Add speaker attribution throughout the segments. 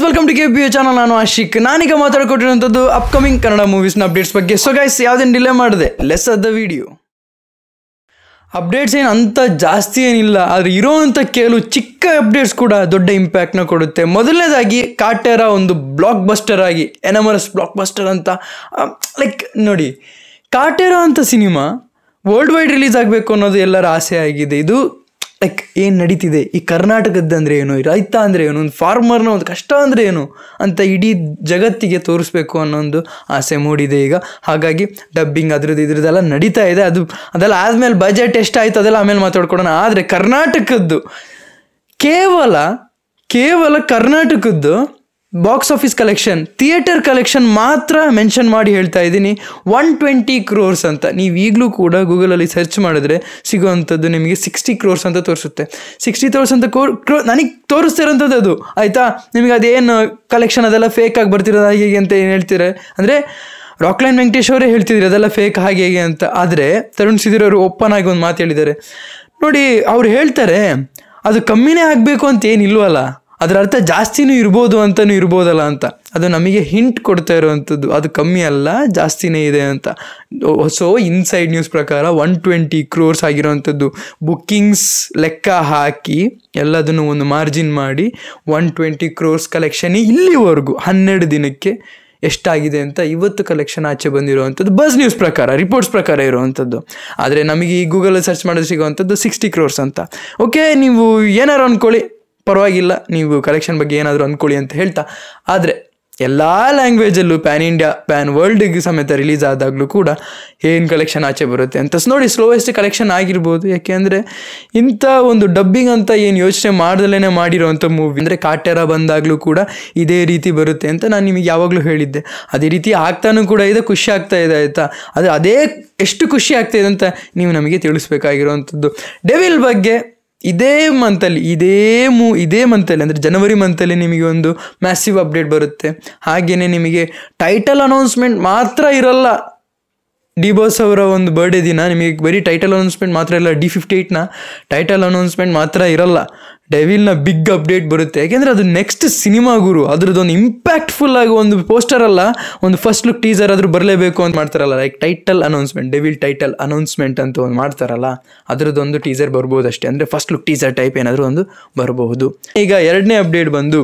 Speaker 1: guys welcome to K B channel ನಾನು ಆಶಿಕ್ ನಾನೀಗ ಮಾತಾಡಿಕೊಟ್ಟಿರುವಂಥದ್ದು ಅಪ್ಕಮಿಂಗ್ ಕನ್ನಡ ಮೂವೀಸ್ನ ಅಪ್ಡೇಟ್ಸ್ ಬಗ್ಗೆ ಸೊ ಗೈಸ್ ಯಾವುದೇನು ಡಿಲೇ ಮಾಡಿದೆ less of the video updates ಏನು ಅಂಥ ಜಾಸ್ತಿ ಏನಿಲ್ಲ ಆದರೆ ಇರೋವಂಥ ಕೆಲವು ಚಿಕ್ಕ ಅಪ್ಡೇಟ್ಸ್ ಕೂಡ ದೊಡ್ಡ ಇಂಪ್ಯಾಕ್ಟ್ನ ಕೊಡುತ್ತೆ ಮೊದಲನೇದಾಗಿ ಕಾಟೇರ ಒಂದು ಬ್ಲಾಕ್ ಬಸ್ಟರ್ ಆಗಿ ಎನಮರಸ್ ಬ್ಲಾಕ್ ಬಸ್ಟರ್ ಅಂತ ಲೈಕ್ ನೋಡಿ ಕಾಟೇರ ಅಂತ ಸಿನಿಮಾ ವರ್ಲ್ಡ್ ವೈಡ್ ರಿಲೀಸ್ ಆಗಬೇಕು ಅನ್ನೋದು ಎಲ್ಲರ ಆಸೆ ಆಗಿದೆ ಇದು ಲೈಕ್ ಏನು ನಡೀತಿದೆ ಈ ಅಂದರೆ ಏನು ಈ ರೈತ ಅಂದರೆ ಏನು ಒಂದು ಫಾರ್ಮರ್ನ ಒಂದು ಕಷ್ಟ ಅಂದರೆ ಏನು ಅಂತ ಇಡೀ ಜಗತ್ತಿಗೆ ತೋರಿಸ್ಬೇಕು ಅನ್ನೋ ಒಂದು ಆಸೆ ಮೂಡಿದೆ ಈಗ ಹಾಗಾಗಿ ಡಬ್ಬಿಂಗ್ ಅದ್ರದ್ದು ಇದ್ರದ್ದೆಲ್ಲ ನಡೀತಾ ಇದೆ ಅದು ಅದೆಲ್ಲ ಆದಮೇಲೆ ಬಜೆಟ್ ಎಷ್ಟಾಯ್ತು ಅದೆಲ್ಲ ಆಮೇಲೆ ಮಾತಾಡ್ಕೊಡೋಣ ಆದರೆ ಕರ್ನಾಟಕದ್ದು ಕೇವಲ ಕೇವಲ ಕರ್ನಾಟಕದ್ದು box office collection theatre collection ಮಾತ್ರ ಮೆನ್ಷನ್ ಮಾಡಿ ಹೇಳ್ತಾ ಇದ್ದೀನಿ ಒನ್ ಟ್ವೆಂಟಿ ಕ್ರೋರ್ಸ್ ಅಂತ ನೀವು ಈಗಲೂ ಕೂಡ ಗೂಗಲಲ್ಲಿ ಸರ್ಚ್ ಮಾಡಿದ್ರೆ ಸಿಗುವಂಥದ್ದು ನಿಮಗೆ ಸಿಕ್ಸ್ಟಿ ಕ್ರೋರ್ಸ್ ಅಂತ ತೋರಿಸುತ್ತೆ ಸಿಕ್ಸ್ಟಿ ಕ್ರೋರ್ಸ್ ಅಂತ ಕೋರ್ ಕ್ರೋ ನನಗೆ ತೋರಿಸ್ತಿರೋಂಥದ್ದು ಅದು ಆಯಿತಾ ನಿಮಗೆ ಅದೇನು ಕಲೆಕ್ಷನ್ ಅದೆಲ್ಲ ಆಗಿ ಬರ್ತಿರೋದು ಹಾಗೆ ಹೀಗೆ ಅಂತ ಏನು ಹೇಳ್ತೀರ ಅಂದರೆ ರಾಕ್ಲೈನ್ ವೆಂಕಟೇಶ್ ಅವರೇ ಹೇಳ್ತಿದ್ರು ಅದೆಲ್ಲ ಫೇಕ್ ಹಾಗೆ ಹೇಗೆ ಅಂತ ಆದರೆ ತರುಣ್ ಸಿದಿರ್ ಅವರು ಓಪನ್ ಆಗಿ ಒಂದು ಮಾತು ಹೇಳಿದ್ದಾರೆ ನೋಡಿ ಅವ್ರು ಹೇಳ್ತಾರೆ ಅದು ಕಮ್ಮಿನೇ ಆಗಬೇಕು ಅಂತ ಏನಿಲ್ವಲ್ಲ ಅದರ ಅರ್ಥ ಜಾಸ್ತಿನೂ ಇರ್ಬೋದು ಅಂತಲೂ ಇರ್ಬೋದಲ್ಲ ಅಂತ ಅದು ನಮಗೆ ಹಿಂಟ್ ಕೊಡ್ತಾ ಇರುವಂಥದ್ದು ಅದು ಕಮ್ಮಿ ಅಲ್ಲ ಜಾಸ್ತಿನೇ ಇದೆ ಅಂತ ಸೊ ಇನ್ಸೈಡ್ ನ್ಯೂಸ್ ಪ್ರಕಾರ ಒನ್ ಟ್ವೆಂಟಿ ಕ್ರೋರ್ಸ್ ಆಗಿರೋವಂಥದ್ದು ಬುಕ್ಕಿಂಗ್ಸ್ ಲೆಕ್ಕ ಹಾಕಿ ಎಲ್ಲದನ್ನು ಒಂದು ಮಾರ್ಜಿನ್ ಮಾಡಿ ಒನ್ ಟ್ವೆಂಟಿ ಕ್ರೋರ್ಸ್ ಕಲೆಕ್ಷನ್ ಇಲ್ಲಿವರೆಗೂ ಹನ್ನೆರಡು ದಿನಕ್ಕೆ ಎಷ್ಟಾಗಿದೆ ಅಂತ ಇವತ್ತು ಕಲೆಕ್ಷನ್ ಆಚೆ ಬಂದಿರುವಂಥದ್ದು ಬಸ್ ನ್ಯೂಸ್ ಪ್ರಕಾರ ರಿಪೋರ್ಟ್ಸ್ ಪ್ರಕಾರ ಇರುವಂಥದ್ದು ಆದರೆ ನಮಗೆ ಈ ಗೂಗಲಲ್ಲಿ ಸರ್ಚ್ ಮಾಡಿದ್ರೆ ಸಿಗುವಂಥದ್ದು ಸಿಕ್ಸ್ಟಿ ಕ್ರೋರ್ಸ್ ಅಂತ ಓಕೆ ನೀವು ಏನಾರು ಅಂದ್ಕೊಳ್ಳಿ ಪರವಾಗಿಲ್ಲ ನೀವು ಕಲೆಕ್ಷನ್ ಬಗ್ಗೆ ಏನಾದರೂ ಅಂದ್ಕೊಳ್ಳಿ ಅಂತ ಹೇಳ್ತಾ ಆದರೆ ಎಲ್ಲ ಲ್ಯಾಂಗ್ವೇಜಲ್ಲೂ ಪ್ಯಾನ್ ಇಂಡಿಯಾ ಪ್ಯಾನ್ ವರ್ಲ್ಡ್ಗೆ ಸಮೇತ ರಿಲೀಸ್ ಆದಾಗಲೂ ಕೂಡ ಏನು ಕಲೆಕ್ಷನ್ ಆಚೆ ಬರುತ್ತೆ ಅಂತ ನೋಡಿ ಸ್ಲೋವೆಸ್ಟ್ ಕಲೆಕ್ಷನ್ ಆಗಿರ್ಬೋದು ಯಾಕೆಂದರೆ ಇಂಥ ಒಂದು ಡಬ್ಬಿಂಗ್ ಅಂತ ಏನು ಯೋಚನೆ ಮಾಡ್ದಲೇ ಮಾಡಿರೋವಂಥ ಮೂವಿ ಅಂದರೆ ಕಾಟೆರ ಬಂದಾಗಲೂ ಕೂಡ ಇದೇ ರೀತಿ ಬರುತ್ತೆ ಅಂತ ನಾನು ನಿಮಗೆ ಯಾವಾಗಲೂ ಹೇಳಿದ್ದೆ ಅದೇ ರೀತಿ ಆಗ್ತಾನೂ ಕೂಡ ಇದೆ ಖುಷಿ ಆಗ್ತಾ ಇದೆ ಆಯಿತಾ ಅದು ಅದೇ ಎಷ್ಟು ಖುಷಿ ಆಗ್ತಾಯಿದೆ ಅಂತ ನೀವು ನಮಗೆ ತಿಳಿಸ್ಬೇಕಾಗಿರುವಂಥದ್ದು ಡೆವಿಲ್ ಬಗ್ಗೆ ಇದೇ ಮಂತಲ್ಲಿ ಇದೇ ಮೂ ಇದೇ ಮಂತಲ್ಲಿ ಅಂದರೆ ಜನವರಿ ಮಂತಲ್ಲಿ ನಿಮಗೆ ಒಂದು ಮ್ಯಾಸಿವ್ ಅಪ್ಡೇಟ್ ಬರುತ್ತೆ ಹಾಗೆಯೇ ನಿಮಗೆ ಟೈಟಲ್ ಅನೌನ್ಸ್ಮೆಂಟ್ ಮಾತ್ರ ಇರಲ್ಲ ಡಿ ಬಾಸ್ ಅವರ ಒಂದು ಬರ್ಡೇ ದಿನ ನಿಮಗೆ ಬರೀ ಟೈಟಲ್ ಅನೌನ್ಸ್ಮೆಂಟ್ ಮಾತ್ರ ಇಲ್ಲ ಡಿ ಫಿಫ್ಟಿ ಏಯ್ಟ್ನ ಟೈಟಲ್ ಅನೌನ್ಸ್ಮೆಂಟ್ ಮಾತ್ರ ಇರಲ್ಲ ಡೆವಿಲ್ನ ಬಿಗ್ ಅಪ್ಡೇಟ್ ಬರುತ್ತೆ ಯಾಕೆಂದರೆ ಅದು ನೆಕ್ಸ್ಟ್ ಸಿನಿಮಾ ಗುರು ಅದ್ರದ್ದೊಂದು ಇಂಪ್ಯಾಕ್ಟ್ಫುಲ್ ಆಗಿ ಒಂದು ಪೋಸ್ಟರ್ ಅಲ್ಲ ಒಂದು ಫಸ್ಟ್ ಲುಕ್ ಟೀಸರ್ ಆದರೂ ಬರಲೇಬೇಕು ಅಂತ ಮಾಡ್ತಾರಲ್ಲ like title announcement devil title announcement ಅಂತ ಒಂದು ಮಾಡ್ತಾರಲ್ಲ ಅದ್ರದ್ದೊಂದು ಟೀಸರ್ ಬರ್ಬೋದು ಅಷ್ಟೇ ಅಂದರೆ ಫಸ್ಟ್ ಲುಕ್ ಟೀಸರ್ ಟೈಪ್ ಏನಾದರೂ ಒಂದು ಬರಬಹುದು ಈಗ ಎರಡನೇ ಅಪ್ಡೇಟ್ ಬಂದು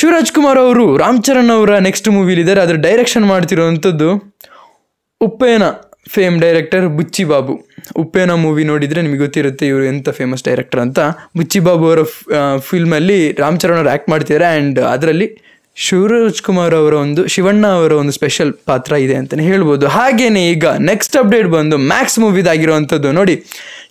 Speaker 1: ಶಿವರಾಜ್ ಕುಮಾರ್ ಅವರು ರಾಮ್ ಚರಣ್ ಅವರ ನೆಕ್ಸ್ಟ್ ಮೂವಿಲಿದ್ದಾರೆ ಅದ್ರ ಡೈರೆಕ್ಷನ್ ಮಾಡ್ತಿರುವಂಥದ್ದು Uppena fame director Buchi Babu Uppena movie ನೋಡಿದರೆ ನಿಮಗೆ ಗೊತ್ತಿರುತ್ತೆ ಇವರು ಎಂಥ ಫೇಮಸ್ ಡೈರೆಕ್ಟರ್ ಅಂತ ಬುಚ್ಚಿ ಬಾಬು ಅವರ ಫಿಲ್ಮಲ್ಲಿ ರಾಮ್ ಚರಣ್ ಅವರು ಆ್ಯಕ್ಟ್ ಮಾಡ್ತಿದ್ದಾರೆ ಆ್ಯಂಡ್ ಅದರಲ್ಲಿ ಶಿವರಾಜ್ ಕುಮಾರ್ ಅವರ ಒಂದು ಶಿವಣ್ಣ ಅವರ ಒಂದು ಸ್ಪೆಷಲ್ ಪಾತ್ರ ಇದೆ ಅಂತಲೇ ಹೇಳ್ಬೋದು ಹಾಗೆಯೇ ಈಗ ನೆಕ್ಸ್ಟ್ ಅಪ್ಡೇಟ್ ಬಂದು ಮ್ಯಾಕ್ಸ್ ಮೂವಿದಾಗಿರುವಂಥದ್ದು ನೋಡಿ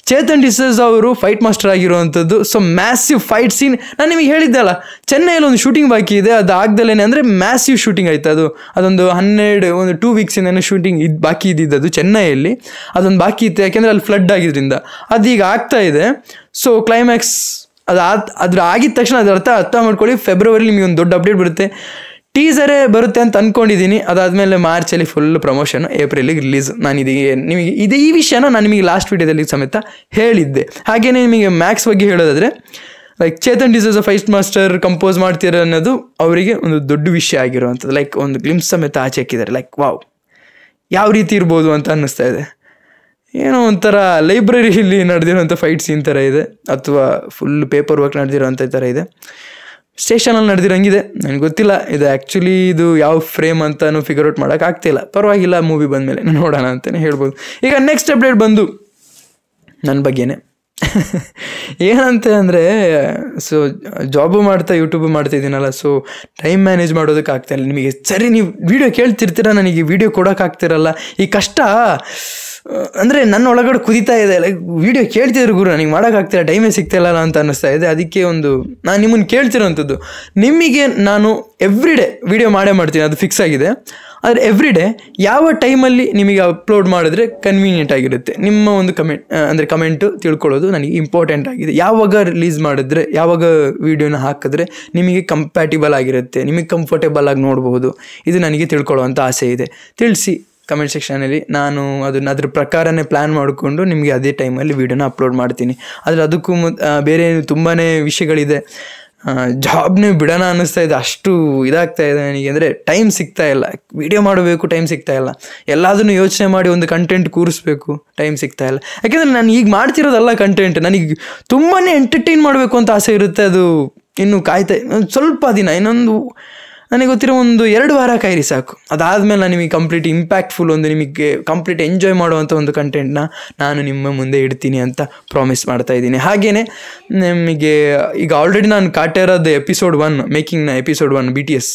Speaker 1: ಚೇತನ್ ಡಿಸೋಸ್ ಅವರು ಫೈಟ್ ಮಾಸ್ಟರ್ ಆಗಿರುವಂಥದ್ದು ಸೊ ಮ್ಯಾಸಿವ್ ಫೈಟ್ ಸೀನ್ ನಾನು ನಿಮಗೆ ಹೇಳಿದ್ದೆ ಅಲ್ಲ ಚೆನ್ನೈಯಲ್ಲಿ ಒಂದು ಶೂಟಿಂಗ್ ಬಾಕಿ ಇದೆ ಅದು ಆಗದಲ್ಲೇ ಅಂದರೆ ಮ್ಯಾಸಿವ್ ಶೂಟಿಂಗ್ ಆಯ್ತು ಅದು ಅದೊಂದು ಹನ್ನೆರಡು ಒಂದು ಟೂ ವೀಕ್ಸಿಂದ ಶೂಟಿಂಗ್ ಇದು ಬಾಕಿ ಇದ್ದಿದ್ದು ಅದು ಚೆನ್ನೈಯಲ್ಲಿ ಅದೊಂದು ಬಾಕಿ ಇತ್ತು ಯಾಕೆಂದರೆ ಅಲ್ಲಿ ಫ್ಲಡ್ ಆಗಿದ್ದರಿಂದ ಅದೀಗ ಆಗ್ತಾ ಇದೆ ಸೊ ಕ್ಲೈಮ್ಯಾಕ್ಸ್ ಅದು ಅದ್ರ ಆಗಿದ ತಕ್ಷಣ ಅದರ ಅರ್ಥ ಅರ್ಥ ಮಾಡ್ಕೊಳ್ಳಿ ಫೆಬ್ರವರಿ ನಿಮಗೆ ಒಂದು ದೊಡ್ಡ ಅಪ್ಡೇಟ್ ಬರುತ್ತೆ ಟೀಸರೇ ಬರುತ್ತೆ ಅಂತ ಅಂದ್ಕೊಂಡಿದ್ದೀನಿ ಅದಾದಮೇಲೆ ಮಾರ್ಚಲ್ಲಿ ಫುಲ್ ಪ್ರಮೋಷನ್ ಏಪ್ರಿಲಿಗೆ ರಿಲೀಸ್ ನಾನು ಇದೀಗ ನಿಮಗೆ ಇದು ಈ ವಿಷಯನ ನಾನು ನಿಮಗೆ ಲಾಸ್ಟ್ ವೀಡಿಯೋದಲ್ಲಿ ಸಮೇತ ಹೇಳಿದ್ದೆ ಹಾಗೆಯೇ ನಿಮಗೆ ಮ್ಯಾಕ್ಸ್ ಬಗ್ಗೆ ಹೇಳೋದಾದರೆ like Chetan D'Souza fight master compose ಮಾಡ್ತೀರ ಅನ್ನೋದು ಅವರಿಗೆ ಒಂದು ದೊಡ್ಡ ವಿಷಯ ಆಗಿರುವಂಥದ್ದು ಲೈಕ್ ಒಂದು ಗ್ಲಿಮ್ಸ್ ಸಮೇತ ಆಚೆ ಹಾಕಿದ್ದಾರೆ ಲೈಕ್ ವಾವ್ ಯಾವ ರೀತಿ ಇರ್ಬೋದು ಅಂತ ಅನ್ನಿಸ್ತಾ ಇದೆ ಏನೋ ಒಂಥರ ಲೈಬ್ರರಿಯಲ್ಲಿ ನಡೆದಿರುವಂಥ ಫೈಟ್ ಸೀನ್ ಥರ ಇದೆ ಅಥವಾ ಫುಲ್ ಪೇಪರ್ ವರ್ಕ್ ನಡೆದಿರುವಂಥ ಥರ ಇದೆ ಸ್ಟೇಷನಲ್ಲಿ ನಡೆದಿರಂಗಿದೆ ನನಗೆ ಗೊತ್ತಿಲ್ಲ ಇದು ಆ್ಯಕ್ಚುಲಿ ಇದು ಯಾವ ಫ್ರೇಮ್ ಅಂತಲೂ ಫಿಗರ್ ಔಟ್ ಮಾಡೋಕ್ಕಾಗ್ತಿಲ್ಲ ಪರವಾಗಿಲ್ಲ ಮೂವಿ ಬಂದಮೇಲೆ ನೋಡೋಣ ಅಂತಲೇ ಹೇಳ್ಬೋದು ಈಗ ನೆಕ್ಸ್ಟ್ ಅಪ್ಡೇಟ್ ಬಂದು ನನ್ನ ಬಗ್ಗೆನೇ ಏನಂತ ಅಂದರೆ ಸೊ ಜಾಬು ಮಾಡ್ತಾ ಯೂಟ್ಯೂಬು ಇದ್ದೀನಲ್ಲ ಸೊ ಟೈಮ್ ಮ್ಯಾನೇಜ್ ಮಾಡೋದಕ್ಕೆ ಇಲ್ಲ ನಿಮಗೆ ಸರಿ ನೀವು ವೀಡಿಯೋ ಕೇಳ್ತಿರ್ತೀರ ನನಗೆ ವೀಡಿಯೋ ಕೊಡೋಕ್ಕಾಗ್ತಿರಲ್ಲ ಈ ಕಷ್ಟ ಅಂದರೆ ನನ್ನ ಒಳಗಡೆ ಕುದೀತಾ ಇದೆ ಲೈಕ್ ವೀಡಿಯೋ ಕೇಳ್ತಿದ್ರು ಗುರು ನನಗೆ ಮಾಡೋಕ್ಕಾಗ್ತಿಲ್ಲ ಟೈಮೇ ಸಿಗ್ತಿಲ್ಲ ಅಂತ ಅನ್ನಿಸ್ತಾ ಇದೆ ಅದಕ್ಕೆ ಒಂದು ನಾನು ನಿಮ್ಮನ್ನು ಕೇಳ್ತಿರೋವಂಥದ್ದು ನಿಮಗೆ ನಾನು ಎವ್ರಿ ಡೇ ವೀಡಿಯೋ ಮಾಡೇ ಮಾಡ್ತೀನಿ ಅದು ಫಿಕ್ಸ್ ಆಗಿದೆ ಆದರೆ ಎವ್ರಿ ಡೇ ಯಾವ ಟೈಮಲ್ಲಿ ನಿಮಗೆ ಅಪ್ಲೋಡ್ ಮಾಡಿದ್ರೆ ಕನ್ವೀನಿಯೆಂಟ್ ಆಗಿರುತ್ತೆ ನಿಮ್ಮ ಒಂದು ಕಮೆಂಟ್ ಅಂದರೆ ಕಮೆಂಟು ತಿಳ್ಕೊಳ್ಳೋದು ನನಗೆ ಇಂಪಾರ್ಟೆಂಟ್ ಆಗಿದೆ ಯಾವಾಗ ರಿಲೀಸ್ ಮಾಡಿದ್ರೆ ಯಾವಾಗ ವೀಡಿಯೋನ ಹಾಕಿದ್ರೆ ನಿಮಗೆ ಕಂಪ್ಯಾಟಿಬಲ್ ಆಗಿರುತ್ತೆ ನಿಮಗೆ ಕಂಫರ್ಟೇಬಲ್ ಆಗಿ ನೋಡ್ಬೋದು ಇದು ನನಗೆ ತಿಳ್ಕೊಳ್ಳೋವಂಥ ಆಸೆ ಇದೆ ತಿಳಿಸಿ ಕಮೆಂಟ್ ಸೆಕ್ಷನಲ್ಲಿ ನಾನು ಅದನ್ನ ಅದ್ರ ಪ್ರಕಾರನೇ ಪ್ಲ್ಯಾನ್ ಮಾಡಿಕೊಂಡು ನಿಮಗೆ ಅದೇ ಟೈಮಲ್ಲಿ ವೀಡಿಯೋನ ಅಪ್ಲೋಡ್ ಮಾಡ್ತೀನಿ ಆದರೆ ಅದಕ್ಕೂ ಮು ಬೇರೆ ತುಂಬಾ ವಿಷಯಗಳಿದೆ ಜಾಬ್ನೇ ಬಿಡೋಣ ಅನ್ನಿಸ್ತಾ ಇದೆ ಅಷ್ಟು ಇದಾಗ್ತಾ ಇದೆ ನನಗೆ ಅಂದರೆ ಟೈಮ್ ಸಿಗ್ತಾ ಇಲ್ಲ ವೀಡಿಯೋ ಮಾಡಬೇಕು ಟೈಮ್ ಸಿಗ್ತಾ ಇಲ್ಲ ಎಲ್ಲದನ್ನು ಯೋಚನೆ ಮಾಡಿ ಒಂದು ಕಂಟೆಂಟ್ ಕೂರಿಸ್ಬೇಕು ಟೈಮ್ ಸಿಗ್ತಾ ಇಲ್ಲ ಯಾಕೆಂದರೆ ನಾನು ಈಗ ಮಾಡ್ತಿರೋದಲ್ಲ ಕಂಟೆಂಟ್ ನನಗೆ ತುಂಬಾ ಎಂಟರ್ಟೈನ್ ಮಾಡಬೇಕು ಅಂತ ಆಸೆ ಇರುತ್ತೆ ಅದು ಇನ್ನು ಕಾಯ್ತಾ ಸ್ವಲ್ಪ ದಿನ ಇನ್ನೊಂದು ನನಗೆ ಗೊತ್ತಿರೋ ಒಂದು ಎರಡು ವಾರ ಕೈರಿ ಸಾಕು ಅದಾದಮೇಲೆ ನಾನು ನಿಮಗೆ ಕಂಪ್ಲೀಟ್ ಇಂಪ್ಯಾಕ್ಟ್ಫುಲ್ ಒಂದು ನಿಮಗೆ ಕಂಪ್ಲೀಟ್ ಎಂಜಾಯ್ ಮಾಡುವಂಥ ಒಂದು ಕಂಟೆಂಟ್ನ ನಾನು ನಿಮ್ಮ ಮುಂದೆ ಇಡ್ತೀನಿ ಅಂತ ಪ್ರಾಮಿಸ್ ಮಾಡ್ತಾ ಇದ್ದೀನಿ ಹಾಗೆಯೇ ನಿಮಗೆ ಈಗ ಆಲ್ರೆಡಿ ನಾನು ಕಾಟೇರದ ಎಪಿಸೋಡ್ ಒನ್ ಮೇಕಿಂಗ್ನ episode one B T S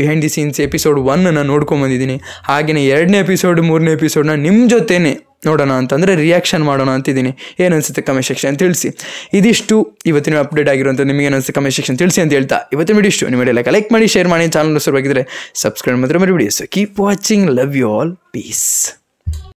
Speaker 1: behind the scenes episode one ನಾನು ಬಂದಿದ್ದೀನಿ ಹಾಗೆಯೇ ಎರಡನೇ ಎಪಿಸೋಡ್ ಮೂರನೇ ಎಪಿಸೋಡ್ನ ನಿಮ್ಮ ಜೊತೆನೇ ನೋಡೋಣ ಅಂತಂದರೆ ರಿಯಾಕ್ಷನ್ ಮಾಡೋಣ ಅಂತಿದ್ದೀನಿ ಏನು ಅನಿಸುತ್ತೆ ಕಮೆಂಟ್ ಸೆಕ್ಷನ್ ತಿಳಿಸಿ ಇದಿಷ್ಟು ಇವತ್ತಿನ ಅಪ್ಡೇಟ್ ಆಗಿರುವಂಥ ನಿಮಗೆ ಏನು ಅನಿಸುತ್ತೆ ಕಮೆಂಟ್ ಸೆಕ್ಷನ್ ತಿಳಿಸಿ ಅಂತ ಹೇಳ್ತಾ ಇವತ್ತಿನ ವಿಡಿಯೋ ಇಷ್ಟು ನೀವು ಎಲ್ಲ ಲೈಕ್ ಮಾಡಿ ಶೇರ್ ಮಾಡಿ ಚಾನಲ್ ಶುರುವಾಗಿದ್ದರೆ ಸಬ್ಸ್ಕ್ರೈಬ್ ಮಾತ್ರ ಮರಿಬಿಡಿ so keep watching love you all piece